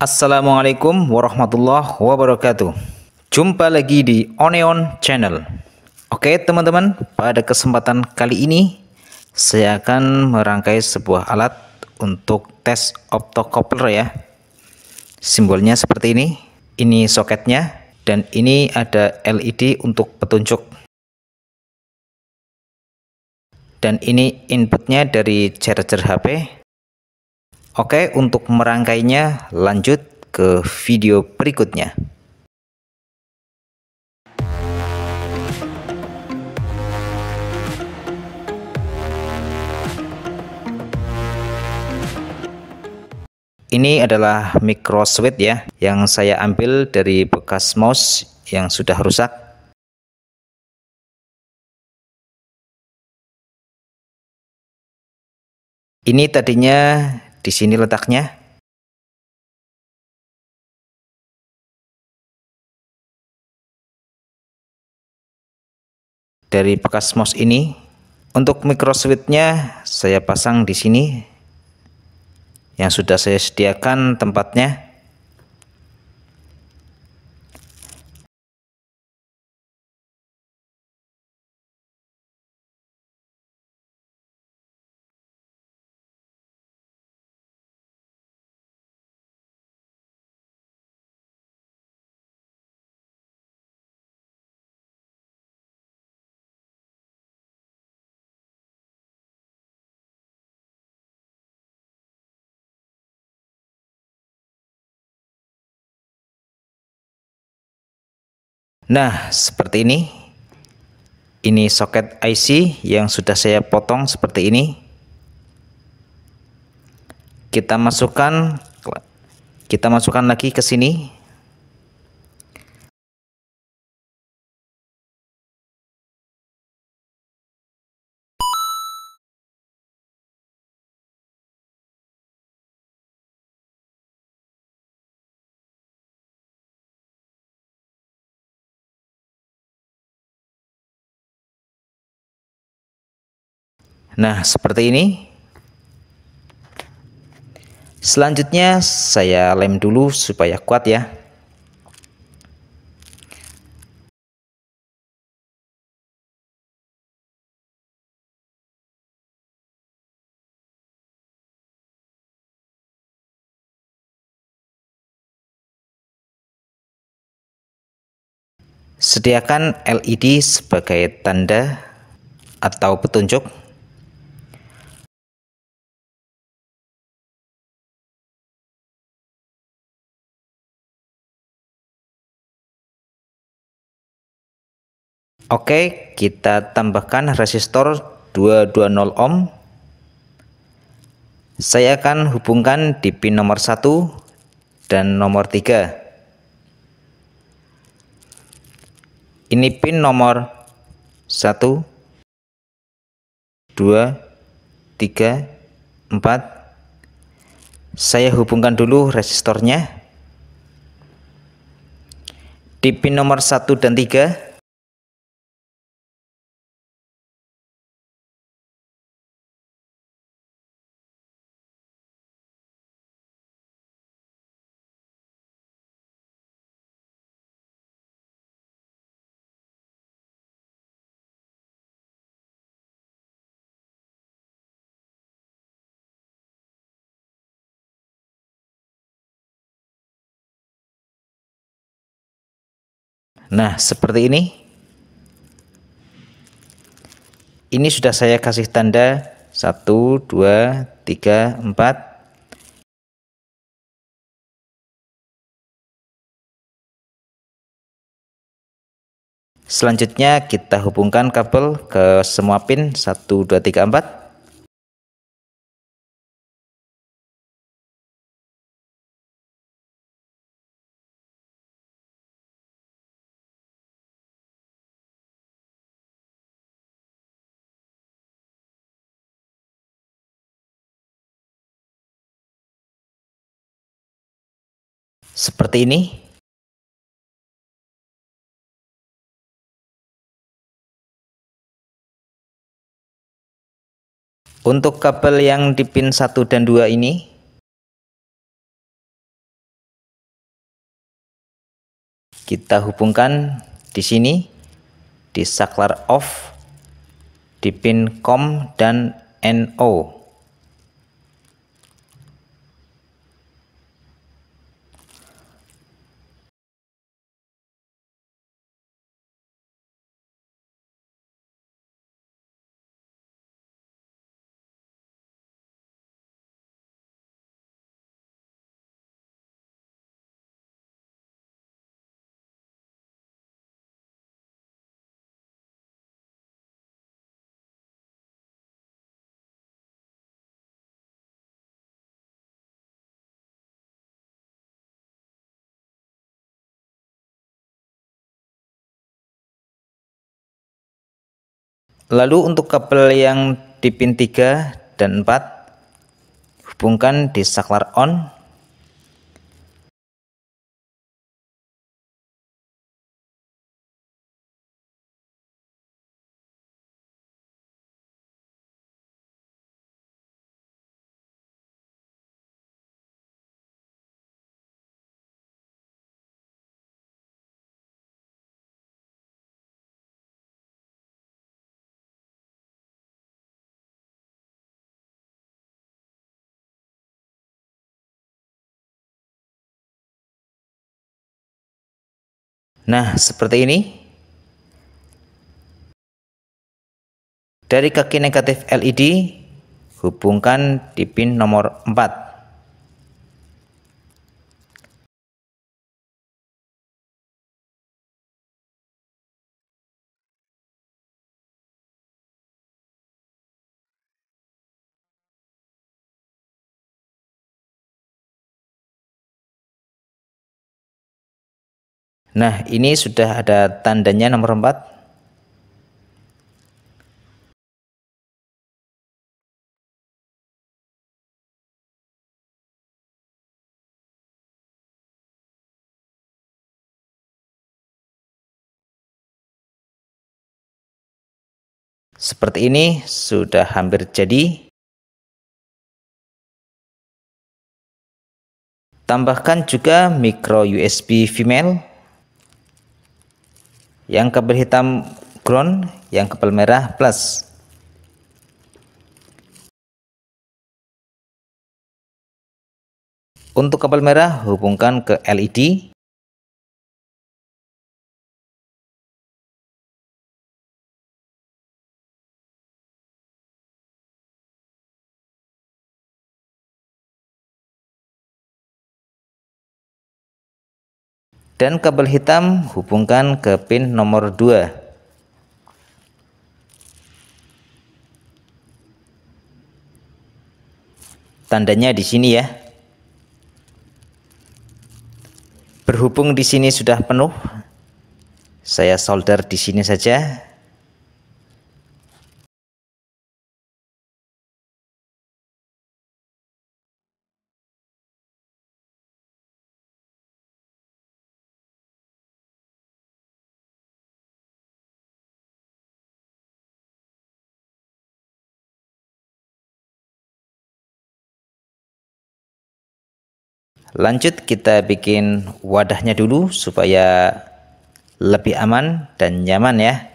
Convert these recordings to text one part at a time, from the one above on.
Assalamualaikum warahmatullahi wabarakatuh Jumpa lagi di Oneon Channel Oke teman-teman, pada kesempatan kali ini Saya akan merangkai sebuah alat untuk tes optocoupler ya Simbolnya seperti ini Ini soketnya Dan ini ada LED untuk petunjuk Dan ini inputnya dari charger HP Oke, untuk merangkainya lanjut ke video berikutnya. Ini adalah micro switch ya yang saya ambil dari bekas mouse yang sudah rusak. Ini tadinya di sini letaknya. Dari bekas mouse ini, untuk switchnya saya pasang di sini yang sudah saya sediakan tempatnya. Nah, seperti ini. Ini soket IC yang sudah saya potong seperti ini. Kita masukkan kita masukkan lagi ke sini Nah, seperti ini. Selanjutnya saya lem dulu supaya kuat ya. Sediakan LED sebagai tanda atau petunjuk Oke, kita tambahkan resistor 220 ohm. Saya akan hubungkan di pin nomor 1 dan nomor 3. Ini pin nomor 1 2 3 4 Saya hubungkan dulu resistornya. Di pin nomor 1 dan 3 Nah, seperti ini. Ini sudah saya kasih tanda 1, 2, 3, 4. Selanjutnya kita hubungkan kabel ke semua pin 1, 2, 3, 4. seperti ini Untuk kabel yang di pin 1 dan 2 ini kita hubungkan di sini di saklar off di pin COM dan NO. Lalu untuk kabel yang di pin 3 dan 4 hubungkan di saklar on Nah, seperti ini. Dari kaki negatif LED, hubungkan di pin nomor 4. Nah, ini sudah ada tandanya nomor 4. Seperti ini sudah hampir jadi. Tambahkan juga micro USB female yang kabel hitam ground, yang kabel merah plus. Untuk kabel merah hubungkan ke LED dan kabel hitam hubungkan ke pin nomor 2 tandanya di sini ya berhubung di sini sudah penuh saya solder di sini saja lanjut kita bikin wadahnya dulu supaya lebih aman dan nyaman ya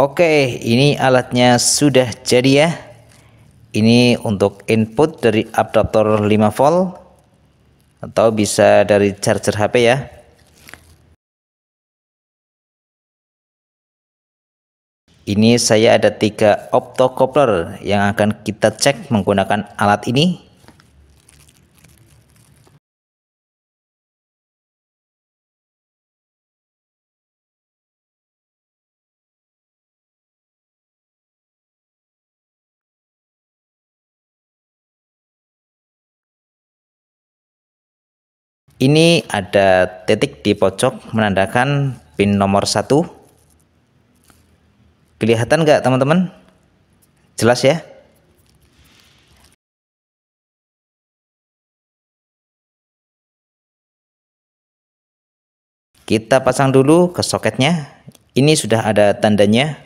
Oke, ini alatnya sudah jadi ya. Ini untuk input dari adaptor 5 volt atau bisa dari charger HP ya. Ini saya ada tiga optocoupler yang akan kita cek menggunakan alat ini. Ini ada titik di pojok menandakan pin nomor satu. Kelihatan nggak teman-teman? Jelas ya? Kita pasang dulu ke soketnya. Ini sudah ada tandanya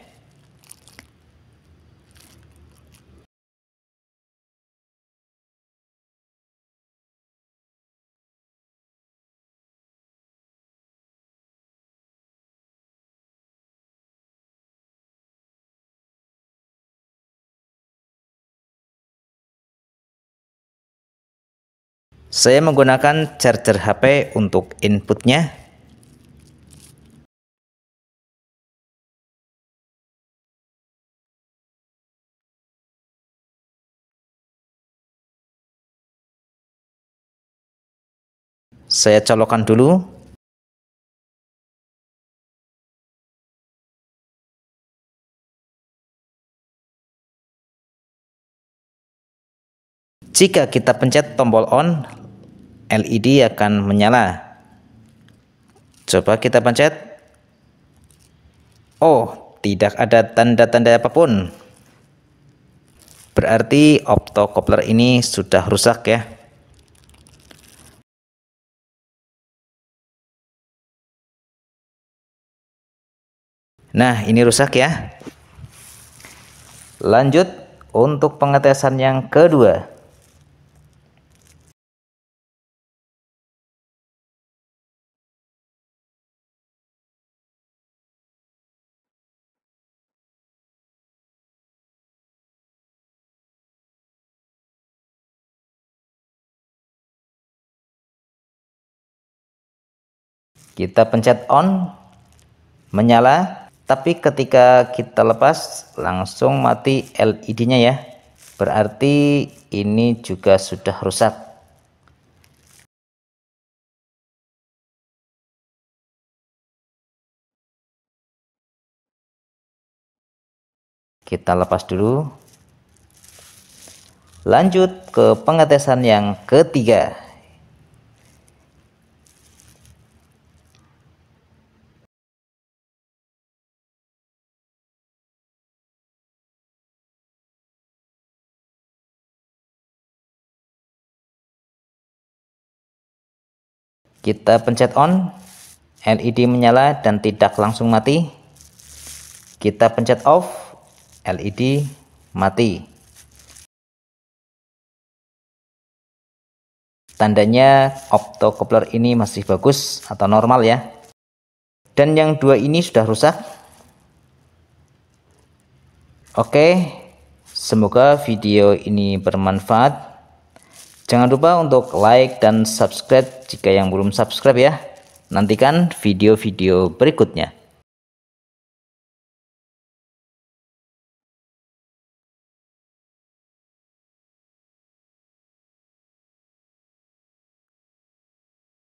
Saya menggunakan charger HP untuk inputnya. Saya colokan dulu Jika kita pencet tombol on, LED akan menyala. Coba kita pencet. Oh, tidak ada tanda-tanda apapun. Berarti optocoupler ini sudah rusak ya. Nah, ini rusak ya. Lanjut untuk pengetesan yang kedua. Kita pencet on, menyala, tapi ketika kita lepas langsung mati LED-nya ya. Berarti ini juga sudah rusak. Kita lepas dulu. Lanjut ke pengetesan yang ketiga. Kita pencet on, LED menyala dan tidak langsung mati. Kita pencet off, LED mati. Tandanya optocoupler ini masih bagus atau normal ya. Dan yang dua ini sudah rusak. Oke, semoga video ini bermanfaat. Jangan lupa untuk like dan subscribe jika yang belum subscribe ya. Nantikan video-video berikutnya.